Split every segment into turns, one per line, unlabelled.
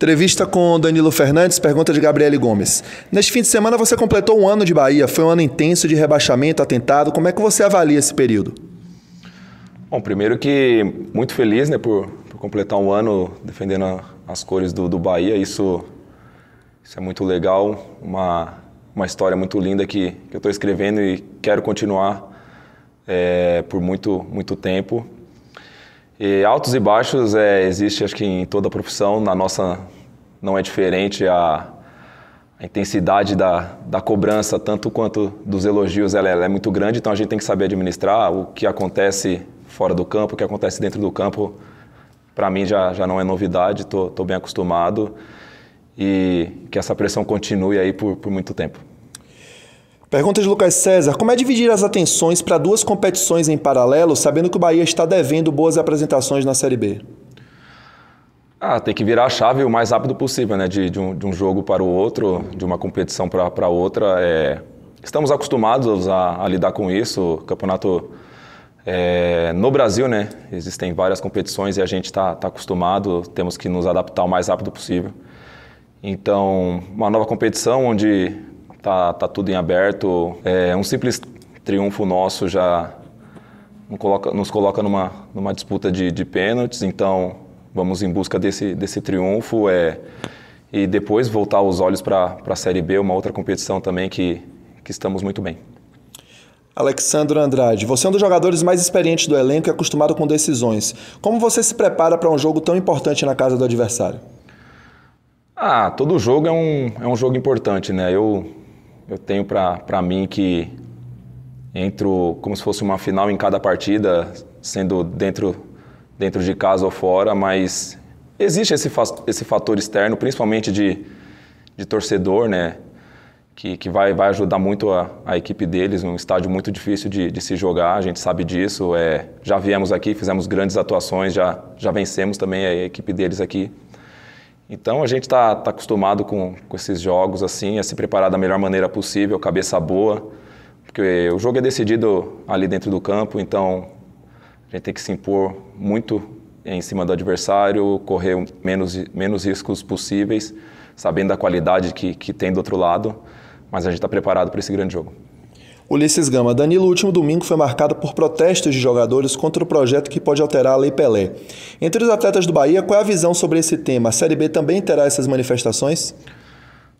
Entrevista com Danilo Fernandes, pergunta de Gabriele Gomes. Neste fim de semana você completou um ano de Bahia, foi um ano intenso de rebaixamento, atentado. Como é que você avalia esse período?
Bom, primeiro que muito feliz né, por, por completar um ano defendendo a, as cores do, do Bahia. Isso, isso é muito legal, uma, uma história muito linda que, que eu estou escrevendo e quero continuar é, por muito, muito tempo. E altos e baixos é, existe, acho que em toda a profissão, na nossa, não é diferente a, a intensidade da, da cobrança, tanto quanto dos elogios, ela, é, ela, é muito grande, então a gente tem que saber administrar o que acontece fora do campo, o que acontece dentro do campo, para mim já, já não é novidade, estou bem acostumado e que essa pressão continue aí por, por muito tempo.
Pergunta de Lucas César: Como é dividir as atenções para duas competições em paralelo, sabendo que o Bahia está devendo boas apresentações na Série B?
Ah, tem que virar a chave o mais rápido possível, né? De, de, um, de um, jogo para o outro, de uma competição para outra. É... Estamos acostumados a, a, lidar com isso. O campeonato é... no Brasil, né? Existem várias competições e a gente está tá acostumado. Temos que nos adaptar o mais rápido possível. Então, uma nova competição onde tá, tá tudo em aberto. É, um simples triunfo nosso já nos coloca numa, numa disputa de, de pênaltis. Então vamos em busca desse, desse triunfo é, e depois voltar os olhos para a Série B, uma outra competição também que, que estamos muito bem.
Alexandre Andrade, você é um dos jogadores mais experientes do elenco e acostumado com decisões. Como você se prepara para um jogo tão importante na casa do adversário? Ah, todo
jogo é um, é um jogo importante, né? Eu, eu tenho para mim que entro como se fosse uma final em cada partida, sendo dentro dentro de casa ou fora, mas existe esse, esse fator externo, principalmente de, de torcedor, né? Que, que vai, vai ajudar muito a, a equipe deles, num estádio muito difícil de, de se jogar, a gente sabe disso. É, já viemos aqui, fizemos grandes atuações, já, já vencemos também a equipe deles aqui. Então a gente está tá acostumado com, com esses jogos, assim, a se preparar da melhor maneira possível, cabeça boa, porque o jogo é decidido ali dentro do campo, então a gente tem que se impor muito em cima do adversário, correr menos, menos riscos possíveis, sabendo da qualidade que, que tem do outro lado, mas a gente está preparado para esse grande jogo.
Ulisses Gama, Danilo, o último domingo foi marcado por protestos de jogadores contra o projeto que pode alterar a Lei Pelé. Entre os atletas do Bahia, qual é a visão sobre esse tema? A Série B também terá essas manifestações?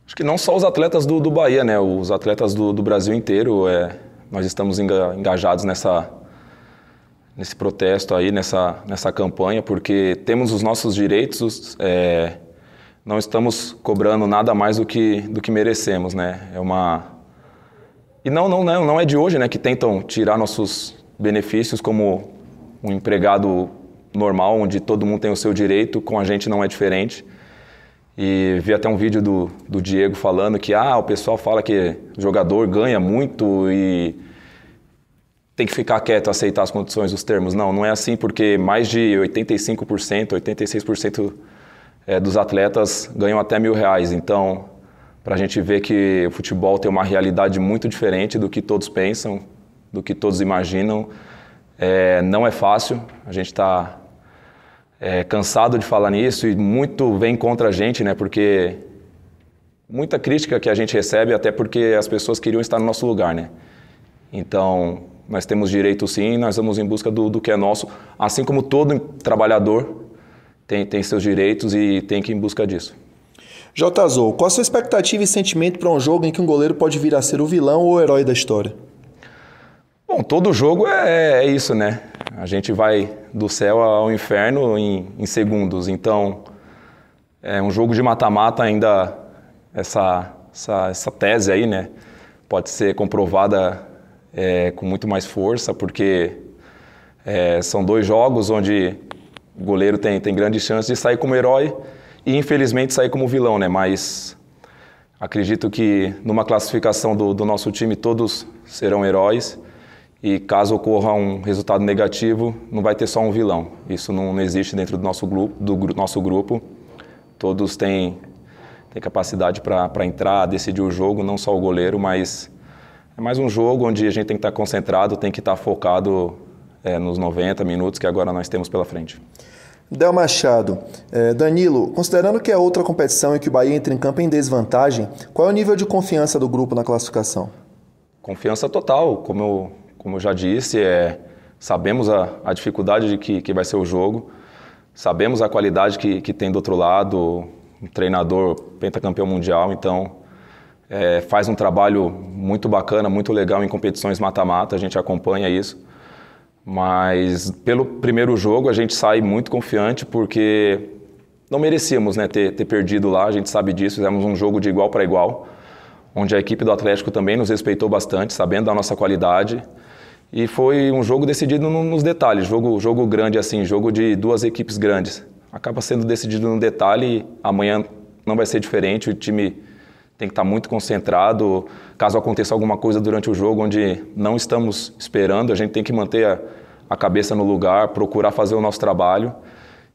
Acho que não só os atletas do, do Bahia, né? Os atletas do, do Brasil inteiro. É, nós estamos engajados nessa, nesse protesto aí, nessa, nessa campanha, porque temos os nossos direitos, é, não estamos cobrando nada mais do que, do que merecemos, né? É uma... E não, não, não é de hoje, né, que tentam tirar nossos benefícios como um empregado normal, onde todo mundo tem o seu direito, com a gente não é diferente. E vi até um vídeo do, do Diego falando que ah, o pessoal fala que jogador ganha muito e tem que ficar quieto, aceitar as condições, os termos. Não, não é assim, porque mais de 85%, 86% é, dos atletas ganham até mil reais. Então, para a gente ver que o futebol tem uma realidade muito diferente do que todos pensam, do que todos imaginam, é, não é fácil. A gente está é, cansado de falar nisso e muito vem contra a gente, né? Porque muita crítica que a gente recebe, até porque as pessoas queriam estar no nosso lugar, né? Então, nós temos direito sim, nós vamos em busca do, do que é nosso, assim como todo trabalhador tem, tem seus direitos e tem que ir em busca disso. Jotazou,
qual a sua expectativa e sentimento para um jogo em que um goleiro pode vir a ser o vilão ou o herói da história? Bom, todo jogo é, é, é isso, né? A gente vai do céu ao
inferno em, em segundos. Então, é um jogo de mata-mata ainda essa, essa, essa tese aí, né? Pode ser comprovada é, com muito mais força, porque é, são dois jogos onde o goleiro tem, tem grande chance de sair como herói e infelizmente sair como vilão, né? Mas acredito que numa classificação do, do nosso time todos serão heróis e caso ocorra um resultado negativo, não vai ter só um vilão. Isso não, não existe dentro do nosso grupo. Do, do nosso grupo. Todos têm, têm capacidade para entrar, decidir o jogo, não só o goleiro, mas é mais um jogo onde a gente tem que estar concentrado, tem que estar focado é, nos 90 minutos que agora nós temos pela frente.
Del Machado, é, Danilo, considerando que é outra competição e que o Bahia entra em campo em desvantagem, qual é o nível de confiança do grupo na classificação?
Confiança total, como eu, como eu já disse, é, sabemos a, a dificuldade de que, que vai ser o jogo, sabemos a qualidade que, que tem do outro lado, um treinador pentacampeão mundial, então é, faz um trabalho muito bacana, muito legal em competições mata-mata, a gente acompanha isso. Mas pelo primeiro jogo a gente sai muito confiante porque não merecíamos né, ter, ter perdido lá, a gente sabe disso, fizemos um jogo de igual para igual, onde a equipe do Atlético também nos respeitou bastante, sabendo da nossa qualidade. E foi um jogo decidido nos detalhes, jogo, jogo grande assim, jogo de duas equipes grandes. Acaba sendo decidido no detalhe e amanhã não vai ser diferente, o time tem que estar muito concentrado. Caso aconteça alguma coisa durante o jogo onde não estamos esperando, a gente tem que manter a, a cabeça no lugar, procurar fazer o nosso trabalho,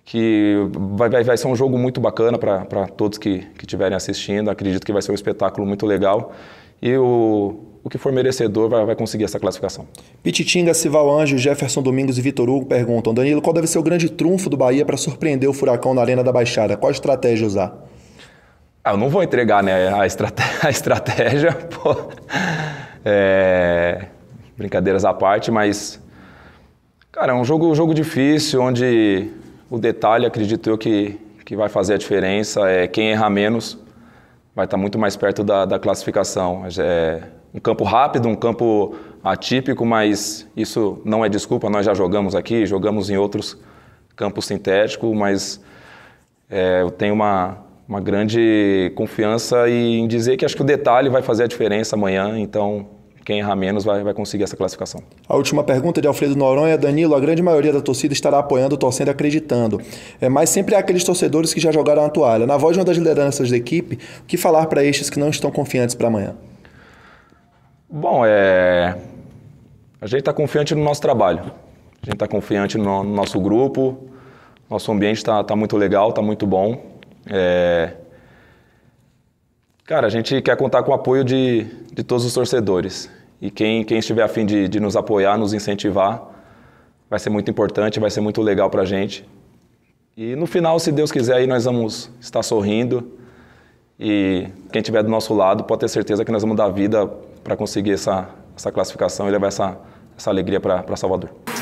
que vai, vai, vai ser um jogo muito bacana para todos que estiverem assistindo. Acredito que vai ser um espetáculo muito legal. E o, o que for merecedor vai, vai conseguir
essa classificação. Pititinga, Sival Anjo, Jefferson Domingos e Vitor Hugo perguntam: Danilo, qual deve ser o grande trunfo do Bahia para surpreender o Furacão na Arena da Baixada? Qual a estratégia usar? Ah, eu não vou
entregar né, a, estratégia, a estratégia pô, é, brincadeiras à parte, mas. Cara, é um jogo, um jogo difícil, onde o detalhe, acredito eu, que, que vai fazer a diferença é quem errar menos vai estar tá muito mais perto da, da classificação. É um campo rápido, um campo atípico, mas isso não é desculpa, nós já jogamos aqui, jogamos em outros campos sintéticos, mas é, eu tenho uma, uma grande confiança e em dizer que acho que o detalhe vai fazer a diferença amanhã, então quem errar menos vai, vai conseguir essa classificação.
A última pergunta é de Alfredo Noronha. Danilo, a grande maioria da torcida estará apoiando, torcendo e acreditando. É, mas sempre há aqueles torcedores que já jogaram a toalha. Na voz de uma das lideranças da equipe, o que falar para estes que não estão confiantes para amanhã?
Bom, é... a gente está confiante no nosso trabalho. A gente está confiante no, nosso grupo. Nosso ambiente está tá muito legal, está muito bom. É... Cara, a gente quer contar com o apoio de, de todos os torcedores. E quem, quem estiver afim de, de nos apoiar, nos incentivar, vai ser muito importante, vai ser muito legal para a gente. E no final, se Deus quiser, aí nós vamos estar sorrindo. E quem estiver do nosso lado pode ter certeza que nós vamos dar vida para conseguir essa, essa classificação e levar essa, essa alegria para Salvador.